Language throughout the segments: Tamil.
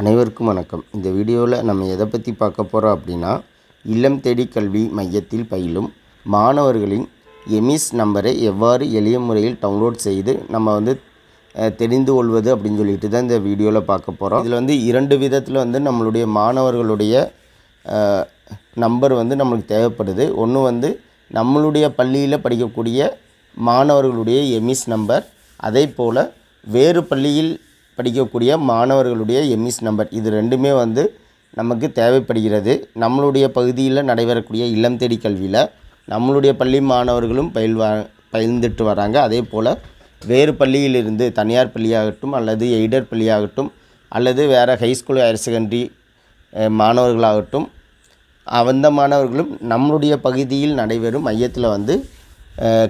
அனைவருக்கும் வணக்கம் இந்த வீடியோவில் நம்ம எதை பற்றி பார்க்க போகிறோம் அப்படின்னா இல்லம் தேடி கல்வி மையத்தில் பயிலும் மாணவர்களின் எமிஸ் நம்பரை எவ்வாறு எளிய முறையில் டவுன்லோட் செய்து நம்ம வந்து தெரிந்து கொள்வது அப்படின்னு சொல்லிட்டு தான் இந்த வீடியோவில் பார்க்க போகிறோம் இதில் வந்து இரண்டு விதத்தில் வந்து நம்மளுடைய மாணவர்களுடைய நம்பர் வந்து நம்மளுக்கு தேவைப்படுது ஒன்று வந்து நம்மளுடைய பள்ளியில் படிக்கக்கூடிய மாணவர்களுடைய எமிஸ் நம்பர் அதே போல் வேறு பள்ளியில் படிக்கக்கூடிய மாணவர்களுடைய எம்இஸ் நம்பர் இது ரெண்டுமே வந்து நமக்கு தேவைப்படுகிறது நம்மளுடைய பகுதியில் நடைபெறக்கூடிய இல்லம் தேடி கல்வியில் நம்மளுடைய பள்ளி மாணவர்களும் பயில்வா பயந்துட்டு வராங்க அதே போல் வேறு பள்ளியிலிருந்து தனியார் பள்ளியாகட்டும் அல்லது எய்டர் பள்ளியாகட்டும் அல்லது வேறு ஹைஸ்கூல் ஹையர் செகண்டரி மாணவர்களாகட்டும் அந்த மாணவர்களும் நம்மளுடைய பகுதியில் நடைபெறும் மையத்தில் வந்து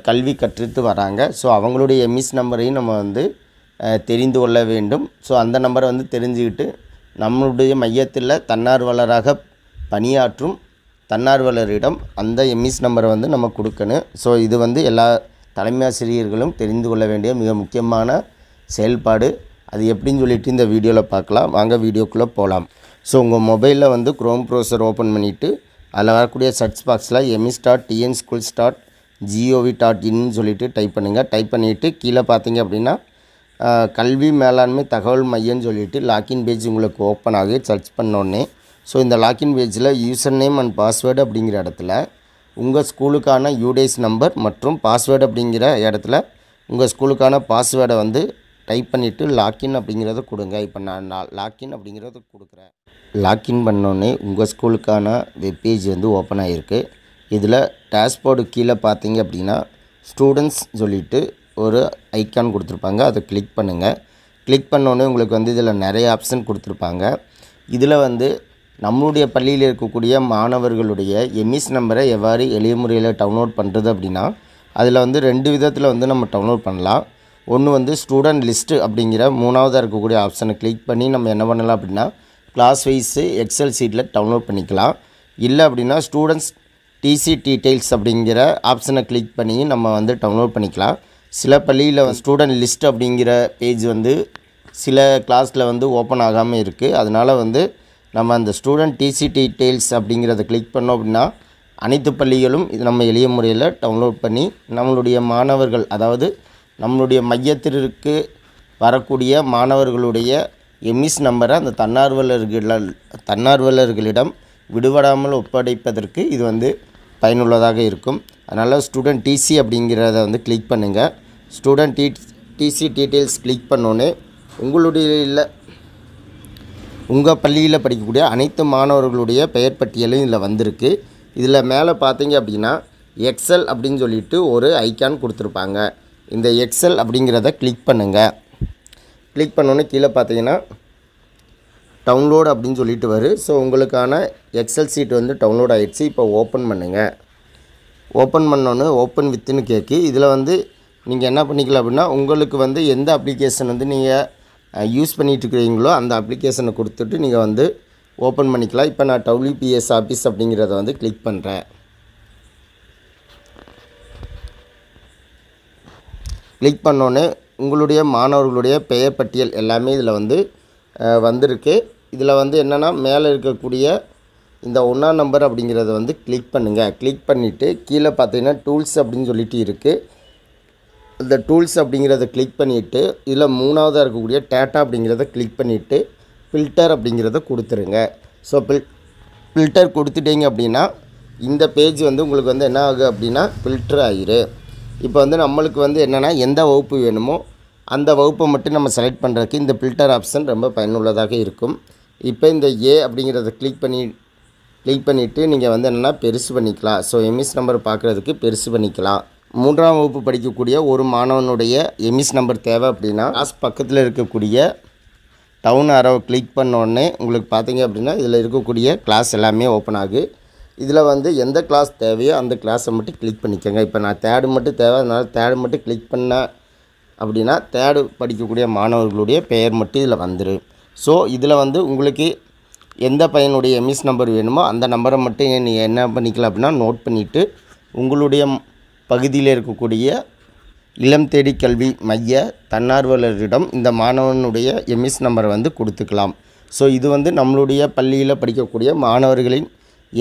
கல்வி கற்றுட்டு வராங்க ஸோ அவங்களுடைய எம்இஸ் நம்பரையும் நம்ம வந்து தெரிந்து கொள்ள வேண்டும் ஸோ அந்த நம்பரை வந்து தெரிஞ்சுக்கிட்டு நம்மளுடைய மையத்தில் தன்னார்வலராக பணியாற்றும் தன்னார்வலரிடம் அந்த எம்இஸ் நம்பரை வந்து நம்ம கொடுக்கணும் ஸோ இது வந்து எல்லா தலைமை ஆசிரியர்களும் தெரிந்து கொள்ள வேண்டிய மிக முக்கியமான செயல்பாடு அது எப்படின்னு சொல்லிட்டு இந்த வீடியோவில் பார்க்கலாம் வாங்க வீடியோக்குள்ளே போகலாம் ஸோ உங்கள் மொபைலில் வந்து க்ரோம் ப்ரௌசர் ஓப்பன் பண்ணிவிட்டு அதில் வரக்கூடிய சர்ச் பாக்ஸில் EMIS dot TN schools dot gov dot இன்னு சொல்லிவிட்டு டைப் பண்ணுங்கள் டைப் பண்ணிவிட்டு கீழே பார்த்தீங்க அப்படின்னா கல்வி மேலாண்மை தகவல் மையம்னு சொல்லிவிட்டு லாக்இன் பேஜ் உங்களுக்கு ஓப்பன் ஆகி சர்ச் பண்ணோடனே ஸோ இந்த லாக்இன் பேஜில் யூசர் நேம் அண்ட் பாஸ்வேர்டு அப்படிங்கிற இடத்துல உங்கள் ஸ்கூலுக்கான யூடேஸ் நம்பர் மற்றும் பாஸ்வேர்டு அப்படிங்கிற இடத்துல உங்கள் ஸ்கூலுக்கான பாஸ்வேர்டை வந்து டைப் பண்ணிவிட்டு லாக்இன் அப்படிங்கிறத கொடுங்க இப்போ நான் நான் லாக்இன் அப்படிங்கிறத கொடுக்குறேன் லாக்இன் பண்ணோடனே உங்கள் ஸ்கூலுக்கான வெப்பேஜ் வந்து ஓப்பன் ஆகிருக்கு இதில் டேஷ்போர்டு கீழே பார்த்தீங்க அப்படின்னா ஸ்டூடெண்ட்ஸ் சொல்லிவிட்டு ஒரு ஐக்கான் கொடுத்துருப்பாங்க அதை கிளிக் பண்ணுங்கள் கிளிக் பண்ணோன்னே உங்களுக்கு வந்து இதில் நிறைய ஆப்ஷன் கொடுத்துருப்பாங்க இதில் வந்து நம்மளுடைய பள்ளியில் இருக்கக்கூடிய மாணவர்களுடைய எம்இஸ் நம்பரை எவ்வாறு எளிய முறையில் டவுன்லோட் பண்ணுறது அப்படின்னா அதில் வந்து ரெண்டு விதத்தில் வந்து நம்ம டவுன்லோட் பண்ணலாம் ஒன்று வந்து ஸ்டூடெண்ட் லிஸ்ட்டு அப்படிங்கிற மூணாவதாக இருக்கக்கூடிய ஆப்ஷனை கிளிக் பண்ணி நம்ம என்ன பண்ணலாம் அப்படின்னா கிளாஸ் வைஸு எக்ஸல் சீட்டில் டவுன்லோட் பண்ணிக்கலாம் இல்லை அப்படின்னா ஸ்டூடெண்ட்ஸ் டிசி டீட்டெயில்ஸ் அப்படிங்கிற ஆப்ஷனை கிளிக் பண்ணி நம்ம வந்து டவுன்லோட் பண்ணிக்கலாம் சில பள்ளியில் ஸ்டூடெண்ட் லிஸ்ட் அப்படிங்கிற பேஜ் வந்து சில கிளாஸில் வந்து ஓப்பன் ஆகாமல் இருக்குது அதனால் வந்து நம்ம அந்த ஸ்டூடெண்ட் டிசி டீட்டெயில்ஸ் அப்படிங்கிறத கிளிக் பண்ணோம் அப்படின்னா அனைத்து பள்ளிகளும் இது நம்ம எளிய முறையில் டவுன்லோட் பண்ணி நம்மளுடைய மாணவர்கள் அதாவது நம்மளுடைய மையத்திற்கு வரக்கூடிய மாணவர்களுடைய எம்இஸ் நம்பரை அந்த தன்னார்வலர்கள தன்னார்வலர்களிடம் விடுபடாமல் ஒப்படைப்பதற்கு இது வந்து பயனுள்ளதாக இருக்கும் அதனால் ஸ்டூடெண்ட் டிசி அப்படிங்கிறத வந்து கிளிக் பண்ணுங்கள் student T TC details click பண்ணோன்னே உங்களுடைய இல்லை உங்கள் பள்ளியில் படிக்கக்கூடிய அனைத்து மாணவர்களுடைய பெயர் பட்டியலும் இதில் வந்திருக்கு இதில் மேலே பார்த்தீங்க அப்படின்னா எக்ஸல் அப்படின்னு சொல்லிட்டு ஒரு ஐக்கான் கொடுத்துருப்பாங்க இந்த எக்ஸல் அப்படிங்கிறத கிளிக் பண்ணுங்கள் கிளிக் பண்ணோன்னே கீழே பார்த்தீங்கன்னா டவுன்லோடு அப்படின்னு சொல்லிட்டு வரும் ஸோ உங்களுக்கான எக்ஸல் சீட் வந்து டவுன்லோட் ஆகிடுச்சு இப்போ ஓப்பன் பண்ணுங்கள் ஓப்பன் பண்ணோன்னே ஓப்பன் வித்துன்னு கேட்கு இதில் வந்து நீங்கள் என்ன பண்ணிக்கலாம் அப்படின்னா உங்களுக்கு வந்து எந்த அப்ளிகேஷன் வந்து நீங்கள் யூஸ் பண்ணிகிட்ருக்கிறீங்களோ அந்த அப்ளிகேஷனை கொடுத்துட்டு நீங்கள் வந்து ஓப்பன் பண்ணிக்கலாம் இப்போ நான் டபிள்யூபிஎஸ் ஆஃபீஸ் அப்படிங்கிறத வந்து கிளிக் பண்ணுறேன் கிளிக் பண்ணோன்னே உங்களுடைய மாணவர்களுடைய பெயர் பட்டியல் எல்லாமே இதில் வந்து வந்திருக்கு இதில் வந்து என்னென்னா மேலே இருக்கக்கூடிய இந்த ஒன்றா நம்பர் அப்படிங்கிறத வந்து கிளிக் பண்ணுங்கள் கிளிக் பண்ணிவிட்டு கீழே பார்த்தீங்கன்னா டூல்ஸ் அப்படின்னு சொல்லிட்டு இருக்குது இந்த டூல்ஸ் அப்படிங்கிறத கிளிக் பண்ணிவிட்டு இதில் மூணாவதாக இருக்கக்கூடிய டேட்டா அப்படிங்கிறத கிளிக் பண்ணிவிட்டு ஃபில்டர் அப்படிங்கிறத கொடுத்துருங்க ஸோ ஃபில் ஃபில்டர் கொடுத்துட்டீங்க அப்படின்னா இந்த பேஜ் வந்து உங்களுக்கு வந்து என்ன ஆகும் அப்படின்னா ஃபில்டர் ஆகிரு இப்போ வந்து நம்மளுக்கு வந்து என்னென்னா எந்த வகுப்பு வேணுமோ அந்த வகுப்பை மட்டும் நம்ம செலக்ட் பண்ணுறதுக்கு இந்த ஃபில்டர் ஆப்ஷன் ரொம்ப பயனுள்ளதாக இருக்கும் இப்போ இந்த ஏ அப்படிங்கிறத கிளிக் பண்ணி கிளிக் பண்ணிவிட்டு நீங்கள் வந்து என்னென்னா பெருசு பண்ணிக்கலாம் ஸோ எம்இஸ் நம்பர் பார்க்குறதுக்கு பெருசு பண்ணிக்கலாம் மூன்றாம் வகுப்பு படிக்கக்கூடிய ஒரு மாணவனுடைய எம்எஸ் நம்பர் தேவை அப்படின்னா காசு பக்கத்தில் இருக்கக்கூடிய டவுன் அரவை கிளிக் பண்ணோடனே உங்களுக்கு பார்த்தீங்க அப்படின்னா இதில் இருக்கக்கூடிய கிளாஸ் எல்லாமே ஓப்பன் ஆகு இதில் வந்து எந்த கிளாஸ் தேவையோ அந்த கிளாஸை மட்டும் கிளிக் பண்ணிக்கோங்க இப்போ நான் தேர்டு மட்டும் தேவை அதனால் தேர்டு மட்டும் கிளிக் பண்ணேன் அப்படின்னா தேர்டு படிக்கக்கூடிய மாணவர்களுடைய பெயர் மட்டும் இதில் வந்துடும் ஸோ இதில் வந்து உங்களுக்கு எந்த பையனுடைய எம்இஸ் நம்பர் வேணுமோ அந்த நம்பரை மட்டும் நீ என்ன பண்ணிக்கலாம் அப்படின்னா நோட் பண்ணிவிட்டு உங்களுடைய பகுதியில் இருக்கக்கூடிய இளம் தேடி கல்வி மைய தன்னார்வலரிடம் இந்த மாணவனுடைய எம்இஸ் நம்பரை வந்து கொடுத்துக்கலாம் ஸோ இது வந்து நம்மளுடைய பள்ளியில் படிக்கக்கூடிய மாணவர்களின்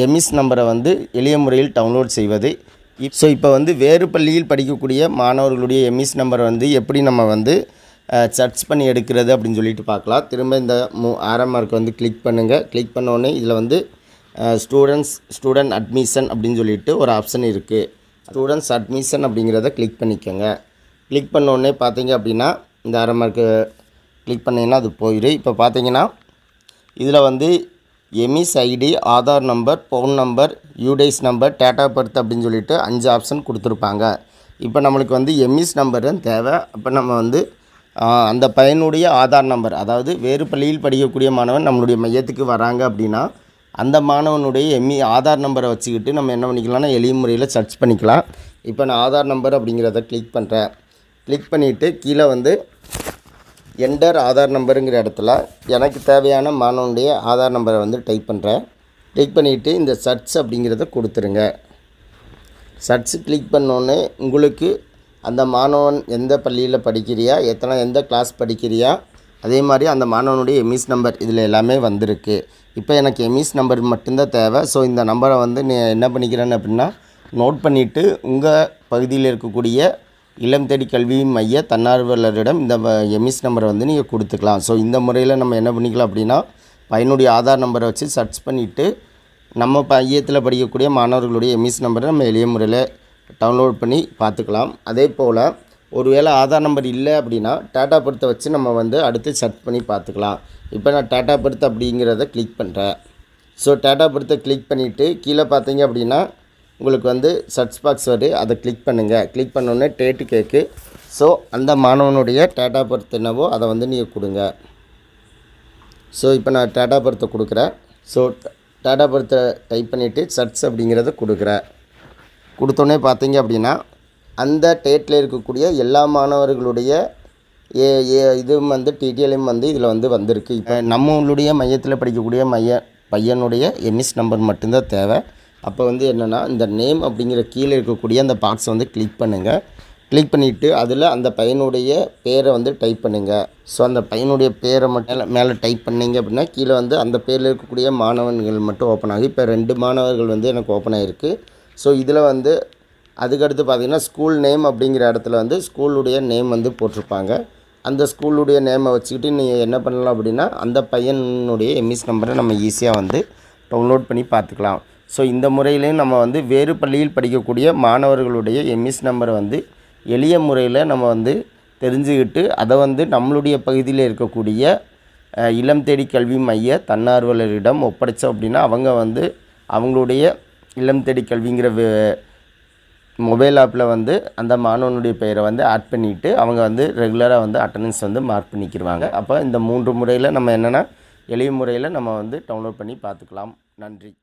எம்இஸ் நம்பரை வந்து எளிய முறையில் டவுன்லோட் செய்வது ஸோ இப்போ வந்து வேறு பள்ளியில் படிக்கக்கூடிய மாணவர்களுடைய எம்இஸ் நம்பரை வந்து எப்படி நம்ம வந்து சர்ச் பண்ணி எடுக்கிறது அப்படின்னு சொல்லிட்டு பார்க்கலாம் திரும்ப இந்த மூ ஆரம் மார்க் வந்து கிளிக் பண்ணுங்கள் கிளிக் பண்ணோடனே இதில் வந்து ஸ்டூடெண்ட்ஸ் ஸ்டூடெண்ட் அட்மிஷன் அப்படின்னு சொல்லிட்டு ஒரு ஆப்ஷன் இருக்குது ஸ்டூடெண்ட்ஸ் அட்மிஷன் அப்படிங்கிறத கிளிக் பண்ணிக்கோங்க கிளிக் பண்ணோடனே பார்த்தீங்க அப்படின்னா இந்த ஆரம் மார்க்கு கிளிக் பண்ணிங்கன்னா அது போயிடும் இப்போ பார்த்தீங்கன்னா இதில் வந்து EMIS ID e Aadhaar number phone number UDISE number date of birth அப்படின்னு சொல்லிட்டு அஞ்சு ஆப்ஷன் கொடுத்துருப்பாங்க இப்போ நம்மளுக்கு வந்து எமிஸ் e நம்பர் தேவை அப்போ நம்ம வந்து அந்த பையனுடைய ஆதார் நம்பர் அதாவது வேறு பள்ளியில் படிக்கக்கூடிய மாணவன் நம்மளுடைய மையத்துக்கு வராங்க அப்படின்னா அந்த மாணவனுடைய எம்மி ஆதார் நம்பரை வச்சுக்கிட்டு நம்ம என்ன பண்ணிக்கலாம்னா எளிய முறையில் சர்ச் பண்ணிக்கலாம் இப்போ நான் ஆதார் நம்பர் அப்படிங்கிறத கிளிக் பண்ணுறேன் கிளிக் பண்ணிவிட்டு கீழே வந்து என்டர் ஆதார் நம்பருங்கிற இடத்துல எனக்கு தேவையான மாணவனுடைய ஆதார் நம்பரை வந்து டைப் பண்ணுறேன் டைப் பண்ணிவிட்டு இந்த சர்ச் அப்படிங்கிறத கொடுத்துருங்க சர்ச் கிளிக் பண்ணோன்னே உங்களுக்கு அந்த மாணவன் எந்த பள்ளியில் படிக்கிறியா எத்தனை எந்த கிளாஸ் படிக்கிறியா அதே மாதிரி அந்த மாணவனுடைய எமிஸ் நம்பர் இதில் எல்லாமே வந்திருக்கு இப்போ எனக்கு எமிஸ் நம்பர் மட்டும்தான் தேவை ஸோ இந்த நம்பரை வந்து நீ என்ன பண்ணிக்கிறேன்னு அப்படின்னா நோட் பண்ணிவிட்டு உங்கள் பகுதியில் இருக்கக்கூடிய இளம் தேடி கல்வி மைய தன்னார்வலரிடம் இந்த எமிஸ் நம்பரை வந்து நீங்கள் கொடுத்துக்கலாம் ஸோ இந்த முறையில் நம்ம என்ன பண்ணிக்கலாம் அப்படின்னா பையனுடைய ஆதார் நம்பரை வச்சு சர்ச் பண்ணிவிட்டு நம்ம மையத்தில் படிக்கக்கூடிய மாணவர்களுடைய எமிஸ் நம்பரை நம்ம எளிய முறையில் டவுன்லோட் பண்ணி பார்த்துக்கலாம் அதே போல் ஒருவேளை ஆதார் நம்பர் இல்லை அப்படின்னா டேட்டா பர்த்தை வச்சு நம்ம வந்து அடுத்து சர்ச் பண்ணி பார்த்துக்கலாம் இப்போ நான் டாட்டா பர்த் அப்படிங்கிறத கிளிக் பண்ணுறேன் ஸோ டேட்டா பர்த்தை கிளிக் பண்ணிவிட்டு கீழே பார்த்தீங்க அப்படின்னா உங்களுக்கு வந்து சர்ச் பாக்ஸ் வருது அதை கிளிக் பண்ணுங்கள் கிளிக் பண்ணோடனே டேட்டு கேக்கு ஸோ அந்த மாணவனுடைய டாட்டா பர்த் என்னவோ அதை வந்து நீங்கள் கொடுங்க ஸோ இப்போ நான் டேட்டா பர்த்தை கொடுக்குறேன் ஸோ டேட்டா பர்த்தை டைப் பண்ணிவிட்டு சர்ச் அப்படிங்கிறத கொடுக்குறேன் கொடுத்தோன்னே பார்த்தீங்க அப்படின்னா அந்த டேட்டில் இருக்கக்கூடிய எல்லா மாணவர்களுடைய ஏ ஏ இதுவும் வந்து டிடிஎலையும் வந்து இதில் வந்து வந்திருக்கு இப்போ நம்மளுடைய மையத்தில் படிக்கக்கூடிய மைய பையனுடைய எம்எஸ் நம்பர் மட்டும்தான் தேவை அப்போ வந்து என்னென்னா இந்த நேம் அப்படிங்கிற கீழே இருக்கக்கூடிய அந்த பாக்ஸை வந்து கிளிக் பண்ணுங்கள் கிளிக் பண்ணிவிட்டு அதில் அந்த பையனுடைய பேரை வந்து டைப் பண்ணுங்கள் ஸோ அந்த பையனுடைய பேரை மட்டும் மேலே டைப் பண்ணிங்க அப்படின்னா கீழே வந்து அந்த பேரில் இருக்கக்கூடிய மாணவன்கள் மட்டும் ஓப்பன் ஆகும் இப்போ ரெண்டு மாணவர்கள் வந்து எனக்கு ஓப்பன் ஆகிருக்கு ஸோ இதில் வந்து அதுக்கடுத்து பார்த்திங்கன்னா ஸ்கூல் நேம் அப்படிங்கிற இடத்துல வந்து ஸ்கூலுடைய நேம் வந்து போட்டிருப்பாங்க அந்த ஸ்கூலுடைய நேமை வச்சுக்கிட்டு நீங்கள் என்ன பண்ணலாம் அப்படின்னா அந்த பையனுடைய எம்இஸ் நம்பரை நம்ம ஈஸியாக வந்து டவுன்லோட் பண்ணி பார்த்துக்கலாம் ஸோ இந்த முறையிலையும் நம்ம வந்து வேறு பள்ளியில் படிக்கக்கூடிய மாணவர்களுடைய எம்இஸ் நம்பரை வந்து எளிய முறையில் நம்ம வந்து தெரிஞ்சுக்கிட்டு அதை வந்து நம்மளுடைய பகுதியில் இருக்கக்கூடிய இளம் தேடி கல்வி மைய தன்னார்வலரிடம் ஒப்படைத்தோம் அப்படின்னா அவங்க வந்து அவங்களுடைய இல்லம் தேடி கல்விங்கிற மொபைல் ஆப்பில் வந்து அந்த மாணவனுடைய பெயரை வந்து ஆட் பண்ணிவிட்டு அவங்க வந்து ரெகுலராக வந்து அட்டண்டன்ஸ் வந்து மார்க் பண்ணிக்கிருவாங்க அப்போ இந்த மூன்று முறையில் நம்ம என்னென்னா எளிய முறையில் நம்ம வந்து டவுன்லோட் பண்ணி பார்த்துக்கலாம் நன்றி